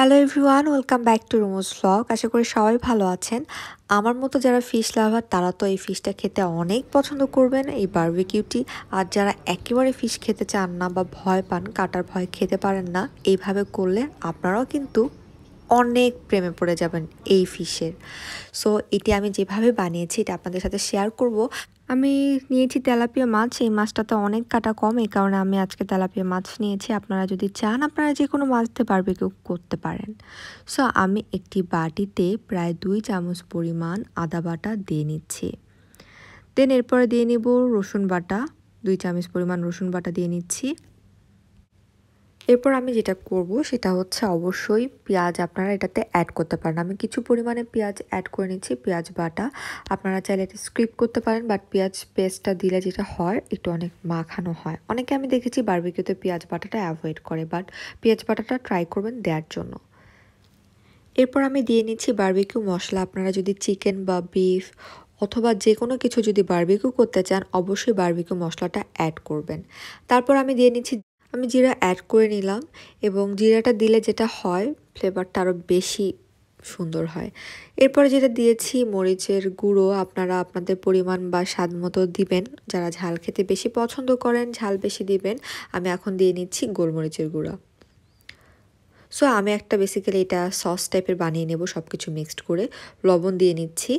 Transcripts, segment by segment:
hello everyone welcome back to Rumoz blog আশা করি সবাই ভালো আছেন আমার মতো যারা ফিশ লাভার তারা তো এই ফিশটা খেতে অনেক পছন্দ করবেন এই বার্বিকিউটি আর যারা একেবারে ফিশ খেতে চান না বা ভয় পান কাটার ভয় খেতে পারেন না এইভাবে করলে আপনারাও কিন্তু অনেক প্রেমে পড়ে যাবেন এই ফিশের সো এটি আমি যেভাবে বানিয়েছি এটা আপনাদের সাথে শেয়ার করব আমি নিয়েছি তেলাপিয়া মাছ এই মাছটা তো অনেক কাটা কম এই কারণে আমি আজকে তেলাপিয়া মাছ নিয়েছি আপনারা যদি চান আপনারা যে কোনো মাছ পারবে কেউ করতে পারেন সো আমি একটি বাটিতে প্রায় দুই চামচ পরিমাণ আদা বাটা দিয়ে নিচ্ছি দেন এরপরে দিয়ে নেব রসুন বাটা দুই চামচ পরিমাণ রসুন বাটা দিয়ে নিচ্ছি এরপর আমি যেটা করব সেটা হচ্ছে অবশ্যই পেঁয়াজ আপনারা এটাতে অ্যাড করতে পারেন আমি কিছু পরিমাণে পেঁয়াজ অ্যাড করে নিচ্ছি পেঁয়াজ বাটা আপনারা চাইলে এটা স্ক্রিপ করতে পারেন বাট পেঁয়াজ পেস্টটা দিলে যেটা হয় একটু অনেক মাখানো হয় অনেকে আমি দেখেছি বারবিকিউতে পেঁয়াজ বাটাটা অ্যাভয়েড করে বাট পেঁয়াজ বাটাটা ট্রাই করবেন দেওয়ার জন্য এরপর আমি দিয়ে নিচ্ছি বারবিকিউ মশলা আপনারা যদি চিকেন বা বিফ অথবা যে কোনো কিছু যদি বারবিকিউ করতে চান অবশ্যই বারবিকিউ মশলাটা অ্যাড করবেন তারপর আমি দিয়ে নিচ্ছি আমি জিরা অ্যাড করে নিলাম এবং জিরাটা দিলে যেটা হয় ফ্লেভারটা আরও বেশি সুন্দর হয় এরপরে যেটা দিয়েছি মরিচের গুঁড়ো আপনারা আপনাদের পরিমাণ বা স্বাদ মতো দিবেন যারা ঝাল খেতে বেশি পছন্দ করেন ঝাল বেশি দিবেন আমি এখন দিয়ে নিচ্ছি গোলমরিচের গুঁড়ো সো আমি একটা বেসিক্যালি এটা সস টাইপের বানিয়ে নেব সব কিছু মিক্সড করে লবণ দিয়ে নিচ্ছি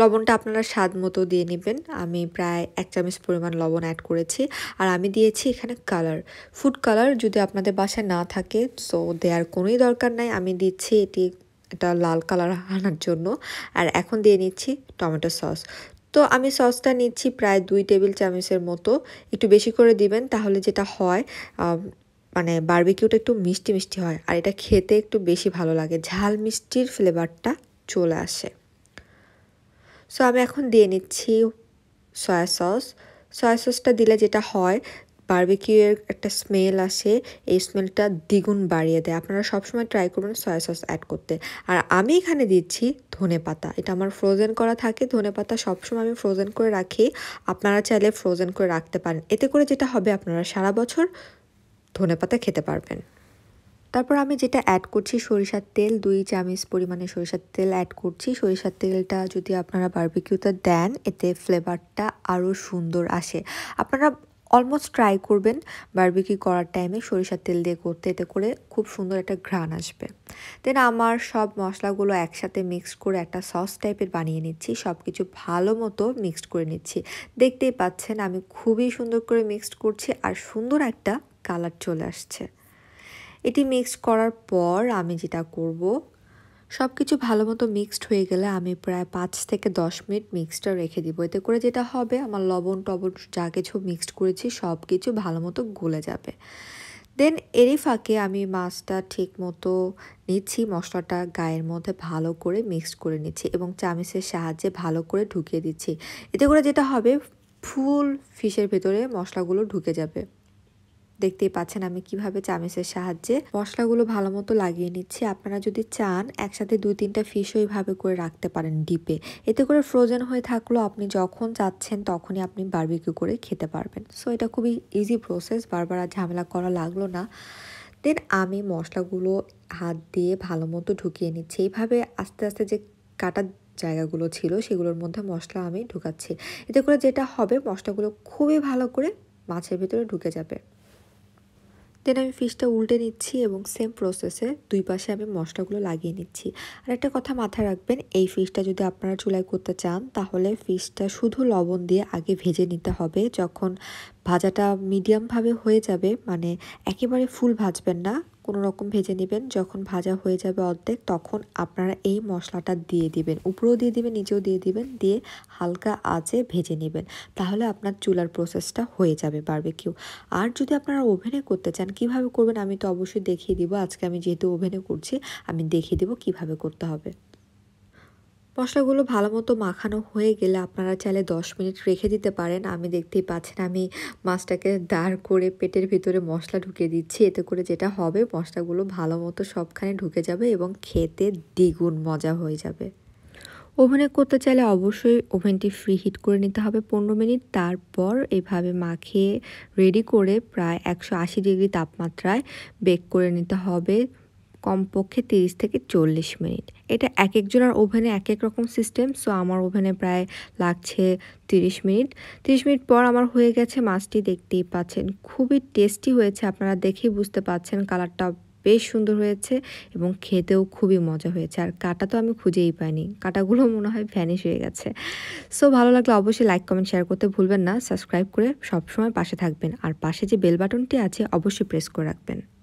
লবণটা আপনারা স্বাদ মতো দিয়ে নেবেন আমি প্রায় এক চামচ পরিমাণ লবণ অ্যাড করেছি আর আমি দিয়েছি এখানে কালার ফুড কালার যদি আপনাদের বাসায় না থাকে সো দেওয়ার কোনোই দরকার নাই আমি দিচ্ছি এটি এটা লাল কালার আনার জন্য আর এখন দিয়ে নিচ্ছি টমেটো সস তো আমি সসটা নিচ্ছি প্রায় দুই টেবিল চামচের মতো একটু বেশি করে দিবেন তাহলে যেটা হয় মানে বার্বিকিউটা একটু মিষ্টি মিষ্টি হয় আর এটা খেতে একটু বেশি ভালো লাগে ঝাল মিষ্টির ফ্লেভারটা চলে আসে সো আমি এখন দিয়ে নিচ্ছি সয়া সস সয়া সসটা দিলে যেটা হয় বার্বিকিউয়ের একটা স্মেল আসে এই স্মেলটা দ্বিগুণ বাড়িয়ে দেয় আপনারা সবসময় ট্রাই করবেন সয়া সস অ্যাড করতে আর আমি এখানে দিচ্ছি ধনে পাতা এটা আমার ফ্রোজেন করা থাকে ধনে পাতা সবসময় আমি ফ্রোজেন করে রাখি আপনারা চাইলে ফ্রোজেন করে রাখতে পারেন এতে করে যেটা হবে আপনারা সারা বছর ধনে পাতা খেতে পারবেন তারপর আমি যেটা অ্যাড করছি সরিষার তেল দুই চামচ পরিমাণে সরিষার তেল অ্যাড করছি সরিষার তেলটা যদি আপনারা বার্বিকিউতে দেন এতে ফ্লেভারটা আরও সুন্দর আসে আপনারা অলমোস্ট ট্রাই করবেন বার্বিকি করার টাইমে সরিষার তেল দিয়ে করতে এতে করে খুব সুন্দর একটা ঘ্রাণ আসবে দেন আমার সব মশলাগুলো একসাথে মিক্স করে একটা সস টাইপের বানিয়ে নিচ্ছি সব কিছু ভালো মতো মিক্সড করে নিচ্ছি দেখতেই পাচ্ছেন আমি খুবই সুন্দর করে মিক্সড করছি আর সুন্দর একটা কালার চলে আসছে এটি মিক্সড করার পর আমি যেটা করব সব কিছু ভালো মতো মিক্সড হয়ে গেলে আমি প্রায় পাঁচ থেকে দশ মিনিট মিক্সটা রেখে দিব এতে করে যেটা হবে আমার লবণ টবণ যা কিছু মিক্সড করেছি সব কিছু ভালো মতো গলে যাবে দেন এরই ফাঁকে আমি মাছটা ঠিক মতো নিচ্ছি মশলাটা গায়ের মধ্যে ভালো করে মিক্সড করে নিচ্ছি এবং চামিচের সাহায্যে ভালো করে ঢুকিয়ে দিচ্ছি এতে করে যেটা হবে ফুল ফিশের ভেতরে মশলাগুলো ঢুকে যাবে দেখতেই পাচ্ছেন আমি কিভাবে চামচের সাহায্যে মশলাগুলো ভালো মতো লাগিয়ে নিচ্ছি আপনারা যদি চান একসাথে দুই তিনটা ফিশও এইভাবে করে রাখতে পারেন ডিপে এতে করে ফ্রোজেন হয়ে থাকলো আপনি যখন যাচ্ছেন তখনই আপনি বারবিকিউ করে খেতে পারবেন সো এটা খুবই ইজি প্রসেস বারবার আর ঝামেলা করা লাগলো না দেন আমি মশলাগুলো হাত দিয়ে ভালো মতো ঢুকিয়ে নিচ্ছি এইভাবে আস্তে আস্তে যে কাটা জায়গাগুলো ছিল সেগুলোর মধ্যে মশলা আমি ঢুকাচ্ছি এতে করে যেটা হবে মশলাগুলো খুবই ভালো করে মাছের ভিতরে ঢুকে যাবে দেন আমি ফিশটা উল্টে নিচ্ছি এবং সেম প্রসেসে দুই পাশে আমি মশলাগুলো লাগিয়ে নিচ্ছি আর একটা কথা মাথায় রাখবেন এই ফিশটা যদি আপনারা চুলায় করতে চান তাহলে ফিশটা শুধু লবণ দিয়ে আগে ভেজে নিতে হবে যখন ভাজাটা মিডিয়ামভাবে হয়ে যাবে মানে একেবারে ফুল ভাজবেন না কোনো রকম ভেজে নেবেন যখন ভাজা হয়ে যাবে অর্ধেক তখন আপনারা এই মশলাটা দিয়ে দিবেন উপরেও দিয়ে দিবেন নিচেও দিয়ে দিবেন দিয়ে হালকা আঁচে ভেজে নেবেন তাহলে আপনার চুলার প্রসেসটা হয়ে যাবে বারবিকিউ আর যদি আপনারা ওভেনে করতে চান কিভাবে করবেন আমি তো অবশ্যই দেখিয়ে দিব আজকে আমি যেহেতু ওভেনে করছি আমি দেখিয়ে দেবো কিভাবে করতে হবে মশলাগুলো ভালো মতো মাখানো হয়ে গেলে আপনারা চাইলে 10 মিনিট রেখে দিতে পারেন আমি দেখতেই পাচ্ছেন আমি মাছটাকে দাঁড় করে পেটের ভিতরে মশলা ঢুকে দিচ্ছি এতে করে যেটা হবে মশলাগুলো ভালো মতো সবখানে ঢুকে যাবে এবং খেতে দ্বিগুণ মজা হয়ে যাবে ওভেনে করতে চাইলে অবশ্যই ওভেনটি ফ্রি হিট করে নিতে হবে পনেরো মিনিট তারপর এভাবে মাখিয়ে রেডি করে প্রায় একশো ডিগ্রি তাপমাত্রায় বেক করে নিতে হবে কমপক্ষে তিরিশ থেকে চল্লিশ মিনিট এটা এক একজনের ওভেনে এক এক রকম সিস্টেম সো আমার ওভেনে প্রায় লাগছে তিরিশ মিনিট তিরিশ মিনিট পর আমার হয়ে গেছে মাছটি দেখতেই পাচ্ছেন খুবই টেস্টি হয়েছে আপনারা দেখেই বুঝতে পাচ্ছেন কালারটা বেশ সুন্দর হয়েছে এবং খেতেও খুবই মজা হয়েছে আর কাটা তো আমি খুঁজেই পাইনি কাটাগুলো মনে হয় ভ্যানিশ হয়ে গেছে সো ভালো লাগলে অবশ্যই লাইক কমেন্ট শেয়ার করতে ভুলবেন না সাবস্ক্রাইব করে সবসময় পাশে থাকবেন আর পাশে যে বেল বাটনটি আছে অবশ্যই প্রেস করে রাখবেন